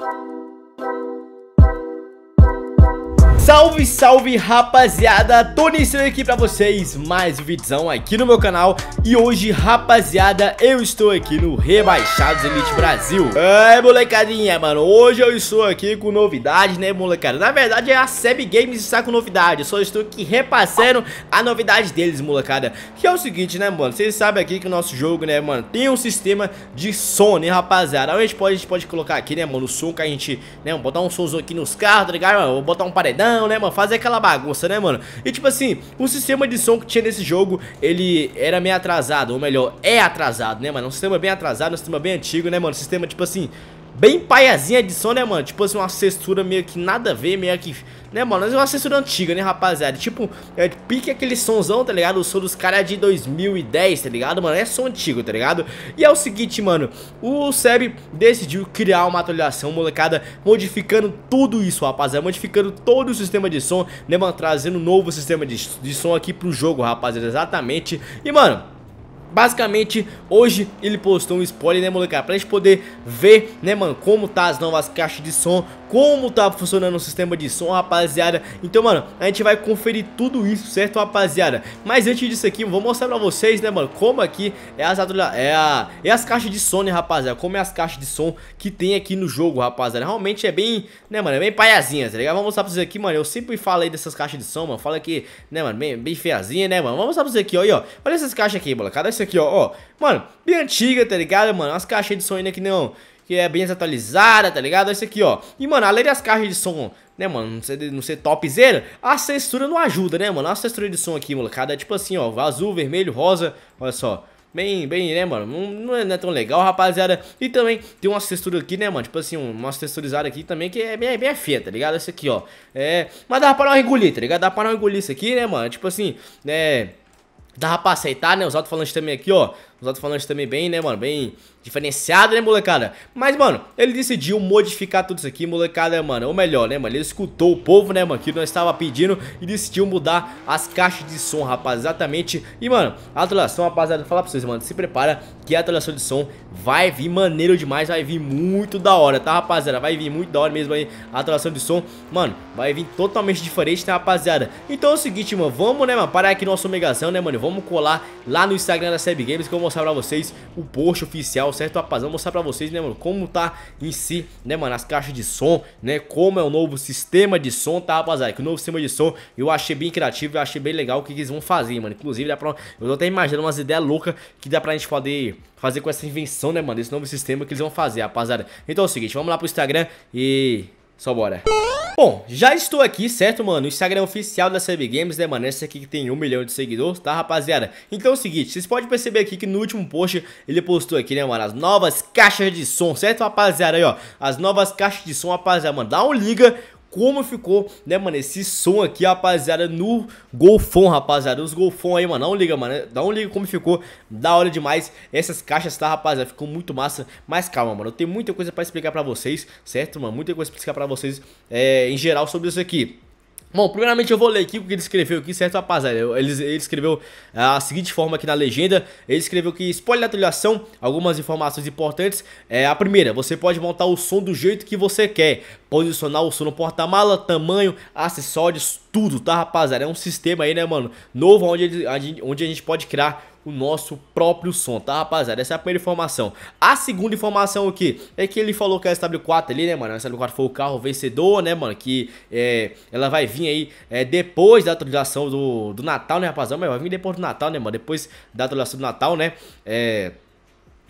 you Salve, salve rapaziada, tô iniciando aqui pra vocês mais um vídeo aqui no meu canal E hoje rapaziada, eu estou aqui no Rebaixados Elite Brasil É molecadinha, mano, hoje eu estou aqui com novidade, né molecada Na verdade é a Seb Games está com novidade, eu só estou aqui repassando a novidade deles molecada Que é o seguinte né mano, vocês sabem aqui que o nosso jogo né mano, tem um sistema de som né rapaziada a gente pode, a gente pode colocar aqui né mano, o som que a gente, né, botar um somzão aqui nos carros, tá ligado? Vou botar um paredão não né, mano? Fazer aquela bagunça, né, mano? E tipo assim, o sistema de som que tinha nesse jogo, ele era meio atrasado, ou melhor, é atrasado, né, mano? É um sistema bem atrasado, um sistema bem antigo, né, mano? Um sistema tipo assim, bem paiazinha de som, né, mano? Tipo assim, uma cestura meio que nada a ver, meio que... Né, mano? Mas é uma cestura antiga, né, rapaziada? Tipo, é, pique aquele sonzão, tá ligado? O som dos caras é de 2010, tá ligado, mano? É som antigo, tá ligado? E é o seguinte, mano. O Seb decidiu criar uma atualização, molecada, modificando tudo isso, rapaziada. Modificando todo o sistema de som, né, mano? Trazendo um novo sistema de, de som aqui pro jogo, rapaziada. Exatamente. E, mano... Basicamente, hoje ele postou um spoiler, né, molecada? Ah, pra gente poder ver, né, mano, como tá as novas caixas de som, como tá funcionando o sistema de som, rapaziada. Então, mano, a gente vai conferir tudo isso, certo, rapaziada? Mas antes disso aqui, eu vou mostrar pra vocês, né, mano, como aqui é as, é a, é as caixas de som, né, rapaziada? Como é as caixas de som que tem aqui no jogo, rapaziada. Realmente é bem, né, mano, é bem paiazinha, tá ligado? Vamos mostrar pra vocês aqui, mano, eu sempre falei dessas caixas de som, mano, fala que, né, mano, bem, bem feiazinha, né, mano? Vamos mostrar pra vocês aqui, ó, ó, olha essas caixas aqui, molecada, esse aqui, ó, ó. Mano, bem antiga, tá ligado, mano? as caixas de som ainda que não... Que é bem atualizada tá ligado? esse aqui, ó. E, mano, além das caixas de som, né, mano, não ser, não ser topzera, a cestura não ajuda, né, mano? A cestura de som aqui, molecada, é tipo assim, ó. Azul, vermelho, rosa, olha só. Bem, bem, né, mano? Não, não, é, não, é, tão legal, rapaziada. E também tem uma textura aqui, né, mano? Tipo assim, uma texturizada aqui também que é bem, bem feia, tá ligado? Essa aqui, ó. É. Mas dá pra não engolir, tá ligado? Dá pra não engolir isso aqui, né, mano? Tipo assim, né. Dava pra aceitar, né? Os alto-falantes tá também aqui, ó. Os outros falantes também bem, né, mano? Bem diferenciado, né, molecada? Mas, mano, ele decidiu modificar tudo isso aqui, molecada, mano. Ou melhor, né, mano? Ele escutou o povo, né, mano? Que nós estava pedindo e decidiu mudar as caixas de som, rapaz. Exatamente. E, mano, a atualização, rapaziada, vou falar pra vocês, mano. Se prepara que a atualização de som vai vir maneiro demais. Vai vir muito da hora, tá, rapaziada? Vai vir muito da hora mesmo aí a atualização de som. Mano, vai vir totalmente diferente, tá, rapaziada? Então é o seguinte, mano. Vamos, né, mano? Parar aqui nosso omegação, né, mano? Vamos colar lá no Instagram da Seb Games que eu vou mostrar pra vocês o post oficial, certo, rapazão? Mostrar pra vocês, né, mano, como tá em si, né, mano, as caixas de som, né, como é o novo sistema de som, tá, rapaziada? Que o novo sistema de som eu achei bem criativo, eu achei bem legal o que, que eles vão fazer, mano. Inclusive, dá pra, eu tô até imaginando umas ideias loucas que dá pra gente poder fazer com essa invenção, né, mano, desse novo sistema que eles vão fazer, rapaziada. Então é o seguinte, vamos lá pro Instagram e só bora. Bom, já estou aqui, certo, mano? O Instagram oficial da Sub Games, né, mano? Esse aqui que tem um milhão de seguidores, tá, rapaziada? Então é o seguinte, vocês podem perceber aqui que no último post ele postou aqui, né, mano? As novas caixas de som, certo, rapaziada? Aí, ó, as novas caixas de som, rapaziada, mano. Dá um liga, como ficou, né, mano, esse som aqui, rapaziada, no Golfão, rapaziada. Os Golfão aí, mano, dá um liga, mano. Dá um liga como ficou. Da hora demais essas caixas, tá, rapaziada? Ficou muito massa. Mas calma, mano, eu tenho muita coisa pra explicar pra vocês, certo, mano? Muita coisa pra explicar pra vocês é, em geral sobre isso aqui. Bom, primeiramente eu vou ler aqui o que ele escreveu aqui, certo, rapaziada? Ele, ele escreveu ah, a seguinte forma aqui na legenda. Ele escreveu que spoiler da trilhação, algumas informações importantes. É, a primeira, você pode montar o som do jeito que você quer. Posicionar o som no porta-mala, tamanho, acessórios, tudo, tá, rapaziada? É um sistema aí, né, mano? Novo, onde, onde a gente pode criar o nosso próprio som, tá, rapaziada? Essa é a primeira informação. A segunda informação aqui é que ele falou que a SW4 ali, né, mano? A SW4 foi o carro vencedor, né, mano? Que é, ela vai vir aí é, depois da atualização do, do Natal, né, rapaziada? Mas vai vir depois do Natal, né, mano? Depois da atualização do Natal, né? É...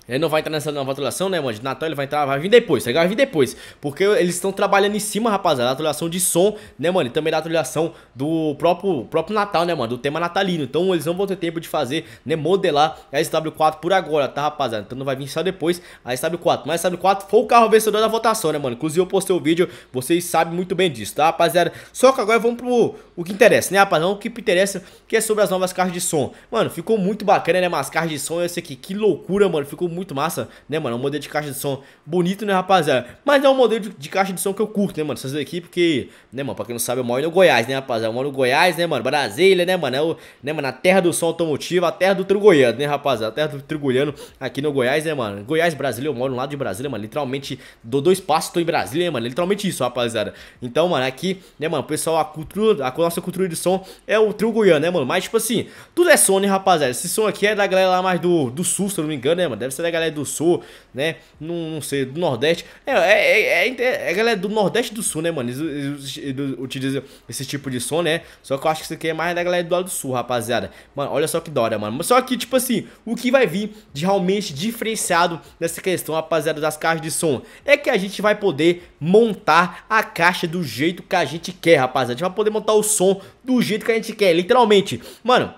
Ele não vai entrar nessa nova atualização, né, mano? De Natal ele vai entrar, vai vir depois, tá ligado? Vai vir depois. Porque eles estão trabalhando em cima, rapaziada, da atualização de som, né, mano? E também da atualização do próprio, próprio Natal, né, mano? Do tema natalino. Então eles não vão ter tempo de fazer, né, modelar a SW4 por agora, tá, rapaziada? Então não vai vir só depois a SW4. Mas a SW4 foi o carro vencedor da votação, né, mano? Inclusive eu postei o vídeo, vocês sabem muito bem disso, tá, rapaziada? Só que agora vamos pro o que interessa, né, rapaziada? O que interessa, que é sobre as novas caixas de som. Mano, ficou muito bacana, né, mas caixas de som esse aqui. Que loucura, mano. Ficou muito muito massa, né, mano? É um modelo de caixa de som bonito, né, rapaziada? Mas é um modelo de, de caixa de som que eu curto, né, mano? Essas aqui porque, né, mano, pra quem não sabe, eu moro no Goiás, né, rapaziada? Eu moro no Goiás, né, mano? Brasília, né, mano? É o, né, mano? A terra do som automotivo, a terra do trigoiano, né, rapaziada? A terra do trigoiano aqui no Goiás, né, mano? Goiás, Brasília, eu moro no lado de Brasília, mano. Literalmente, dou dois passos, tô em Brasília, né, mano? Literalmente isso, rapaziada. Então, mano, aqui, né, mano, o pessoal, a cultura, a nossa cultura de som é o trigoiano, né, mano? Mas, tipo assim, tudo é som, né, rapaziada? Esse som aqui é da galera lá mais do, do sul, se eu não me engano, né, mano? Deve ser da a galera do Sul, né? Não, não sei, do Nordeste. É, é, é, é, a galera do Nordeste do Sul, né, mano? Eles, eles, eles utilizam esse tipo de som, né? Só que eu acho que isso aqui é mais da galera do lado do Sul, rapaziada. Mano, olha só que da hora, mano. Só que, tipo assim, o que vai vir de realmente diferenciado nessa questão, rapaziada, das caixas de som é que a gente vai poder montar a caixa do jeito que a gente quer, rapaziada. A gente vai poder montar o som do jeito que a gente quer, literalmente. Mano,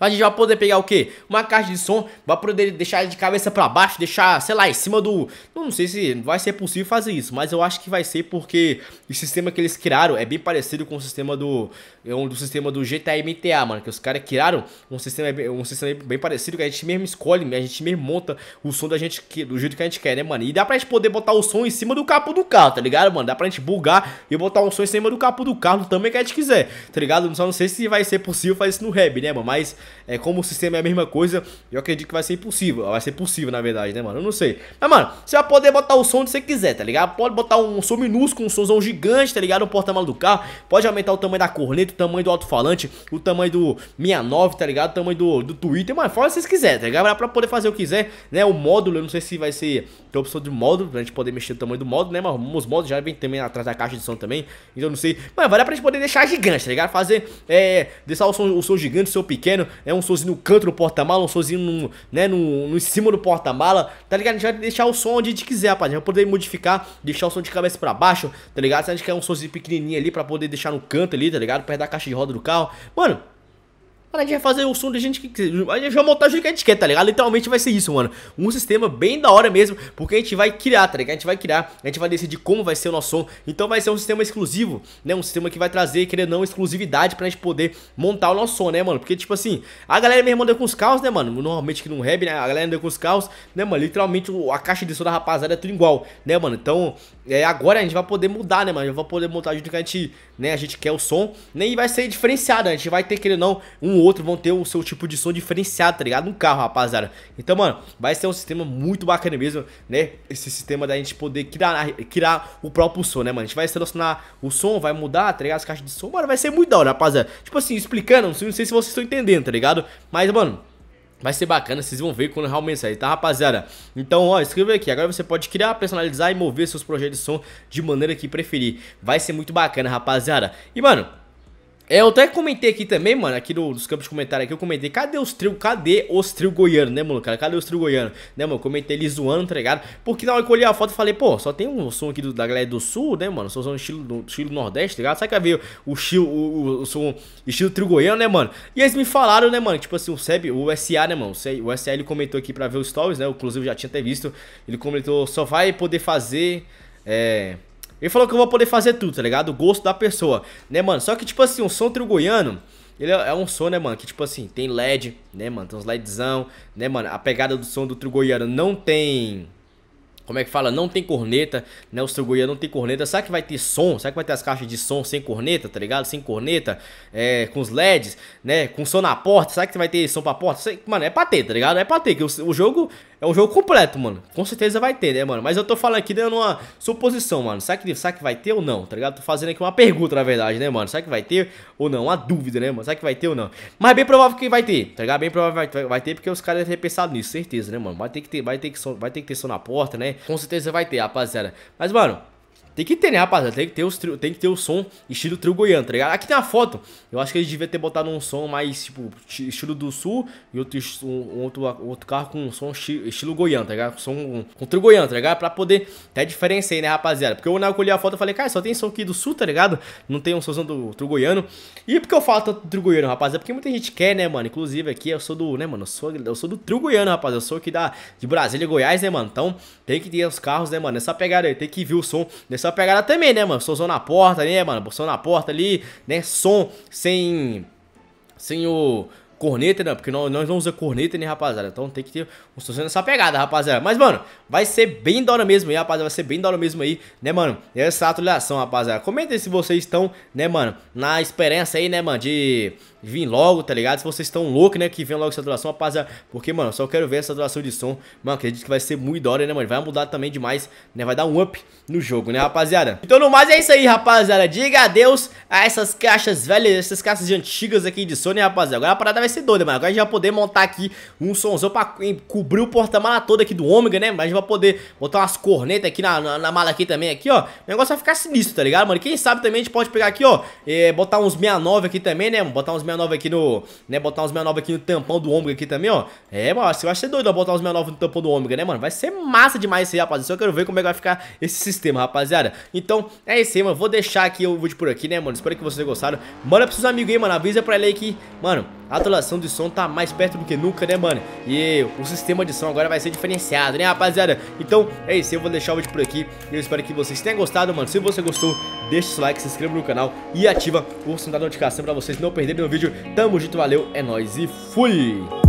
a gente vai poder pegar o quê? Uma caixa de som, vai poder deixar de cabeça pra baixo, deixar, sei lá, em cima do... Não sei se vai ser possível fazer isso, mas eu acho que vai ser porque o sistema que eles criaram é bem parecido com o sistema do... é Um do sistema do GTA MTA, mano, que os caras criaram um sistema, um sistema bem parecido que a gente mesmo escolhe, a gente mesmo monta o som da gente, do jeito que a gente quer, né, mano? E dá pra gente poder botar o som em cima do capô do carro, tá ligado, mano? Dá pra gente bugar e botar o som em cima do capô do carro também que a gente quiser, tá ligado? Só não sei se vai ser possível fazer isso no rap, né, mano? Mas é, como o sistema é a mesma coisa, eu acredito que vai ser impossível. Vai ser possível, na verdade, né, mano? Eu não sei. Mas, mano, você vai poder botar o som onde você quiser, tá ligado? Pode botar um som minúsculo, um somzão gigante, tá ligado? No porta-malas do carro. Pode aumentar o tamanho da corneta, o tamanho do alto-falante, o tamanho do 69, tá ligado? O tamanho do, do Twitter, mano. fora se vocês quiserem, tá ligado? Pra poder fazer o que quiser, né? O módulo, eu não sei se vai ser tem a opção de modo, pra gente poder mexer no tamanho do modo, né? Mas os modos já vem também atrás da caixa de som também. Então não sei. Mas vale pra gente poder deixar gigante, tá ligado? Fazer, é, deixar o som, o som gigante, o som pequeno, é Um somzinho no canto do porta-mala, um somzinho no, né? No, no em cima do porta-mala, tá ligado? A gente vai deixar o som onde a gente quiser, rapaz. A gente vai poder modificar, deixar o som de cabeça pra baixo, tá ligado? Se a gente quer um somzinho pequenininho ali pra poder deixar no canto ali, tá ligado? Perto da caixa de roda do carro. Mano, a gente vai fazer o som de gente que. A gente vai montar o jeito que a gente quer, tá ligado? Literalmente vai ser isso, mano. Um sistema bem da hora mesmo, porque a gente vai criar, tá ligado? A gente vai criar, a gente vai decidir como vai ser o nosso som. Então vai ser um sistema exclusivo, né? Um sistema que vai trazer, querendo ou não, exclusividade pra gente poder montar o nosso som, né, mano? Porque, tipo assim, a galera mesmo anda com os carros, né, mano? Normalmente que não rap, né? A galera anda com os carros, né, mano? Literalmente a caixa de som da rapaziada é tudo igual, né, mano? Então, é, agora a gente vai poder mudar, né, mano? A gente vai poder montar junto que a gente né? A gente quer o som, nem né? vai ser diferenciado, né? a gente vai ter, que ele não, um ou outro vão ter o seu tipo de som diferenciado, tá ligado? No carro, rapaziada. Então, mano, vai ser um sistema muito bacana mesmo, né? Esse sistema da gente poder criar, né? criar o próprio som, né, mano? A gente vai selecionar o som, vai mudar, tá ligado? As caixas de som, mano, vai ser muito da hora, rapaziada. Tipo assim, explicando, não sei se vocês estão entendendo, tá ligado? Mas, mano... Vai ser bacana, vocês vão ver quando realmente sair, tá, rapaziada? Então, ó, escreva aqui. Agora você pode criar, personalizar e mover seus projetos de som de maneira que preferir. Vai ser muito bacana, rapaziada. E, mano... É, eu até comentei aqui também, mano, aqui no, nos campos de comentário aqui, eu comentei, cadê os trio, cadê os trio goiano, né, mano, cara, cadê os trio goiano, né, mano, eu comentei eles zoando, tá ligado, porque na hora que eu olhei a foto eu falei, pô, só tem um som aqui do, da galera do sul, né, mano, só som estilo, do, estilo nordeste, tá ligado, sabe que veio o, estilo, o, o, o som, estilo trio goiano, né, mano, e eles me falaram, né, mano, tipo assim, o Seb, o SA, né, mano, o SA ele comentou aqui pra ver os stories, né, eu, inclusive já tinha até visto, ele comentou, só vai poder fazer, é... Ele falou que eu vou poder fazer tudo, tá ligado? O gosto da pessoa, né, mano? Só que, tipo assim, um som trio Ele é, é um som, né, mano? Que tipo assim, tem LED, né, mano? Tem uns LEDzão, né, mano? A pegada do som do trio não tem como é que fala, não tem corneta, né? seu Goiânia não tem corneta. Será que vai ter som? Será que vai ter as caixas de som sem corneta, tá ligado? Sem corneta, é, com os LEDs, né? Com som na porta. Será que vai ter som pra porta? mano, é pra ter, tá ligado? É pra ter, que o, o, jogo é um jogo completo, mano. Com certeza vai ter, né, mano? Mas eu tô falando aqui dando uma suposição, mano. Será que, será que vai ter ou não, tá ligado? Tô fazendo aqui uma pergunta, na verdade, né, mano? Será que vai ter ou não? Uma dúvida, né, mano? Será que vai ter ou não? Mas bem provável que vai ter, tá ligado? Bem provável que vai, vai, vai ter, porque os caras devem ter pensado nisso, certeza, né, mano? Vai ter que ter, vai ter que, som, vai ter que ter som na porta, né? Com certeza vai ter, rapaziada. Mas, mano, tem que ter, né, rapaziada? Tem que ter, os tem que ter o som estilo trio goiano, tá ligado? Aqui tem uma foto. Eu acho que eles deviam ter botado um som mais, tipo, estilo do sul e outro, um, outro, outro carro com um som estilo goiano, tá ligado? Com som com, com trio goiano, tá ligado? Pra poder até diferenciar, né, rapaziada? Porque eu, na hora que eu olhei a foto, e falei, cara, só tem som aqui do sul, tá ligado? Não tem um somzão do trio goiano. E por que eu falo tanto do trio goiano, rapaziada? Porque muita gente quer, né, mano? Inclusive aqui eu sou do, né, mano? Eu sou, eu sou do trio goiano, rapaziada. Eu sou aqui da, de Brasília e Goiás, né, mano? Então tem que ter os carros, né, mano? Essa pegada aí, tem que ver o som dessa essa pegada também, né, mano? sozão na porta, né, mano? sozão na porta ali, né? Som sem... Sem o corneta, não, né? porque nós, nós não usamos corneta, né, rapaziada? Então tem que ter um sucesso nessa pegada, rapaziada. Mas, mano, vai ser bem da hora mesmo aí, rapaziada. Vai ser bem da hora mesmo aí, né, mano? Essa atualização, rapaziada. Comentem se vocês estão, né, mano, na esperança aí, né, mano, de vir logo, tá ligado? Se vocês estão loucos, né, que vem logo essa atualização, rapaziada. Porque, mano, só quero ver essa atualização de som. Mano, acredito que vai ser muito da hora, né, mano? Vai mudar também demais, né? Vai dar um up no jogo, né, rapaziada? Então, no mais, é isso aí, rapaziada. Diga adeus a essas caixas velhas, essas caixas antigas aqui de som, né, rapaziada? Agora a parada vai ser doida, mano. Agora a gente vai poder montar aqui um somzão pra cobrir o porta-mala todo aqui do Ômega, né? Mas a gente vai poder botar umas cornetas aqui na, na, na, mala aqui também, aqui, ó. O negócio vai ficar sinistro, tá ligado, mano? Quem sabe também a gente pode pegar aqui, ó, é, botar uns 69 aqui também, né? Botar uns 69 aqui no, né? Botar uns 69 aqui no tampão do Ômega aqui também, ó. É, mano, você vai ser doido ó, botar uns 69 no tampão do Ômega, né, mano? Vai ser massa demais isso aí, rapaziada. Só quero ver como é que vai ficar esse sistema, rapaziada. Então, é isso aí, mano. Vou deixar aqui o vídeo por aqui, né, mano? Espero que vocês gostaram. Manda pros seus amigos aí, mano. Avisa pra ele aí que, mano, a ação de som tá mais perto do que nunca, né, mano? E o sistema de som agora vai ser diferenciado, né, rapaziada? Então, é isso, eu vou deixar o vídeo por aqui. Eu espero que vocês tenham gostado, mano. Se você gostou, deixa o seu like, se inscreva no canal e ativa o sininho da notificação pra vocês não perderem o vídeo. Tamo junto, valeu, é nóis e fui!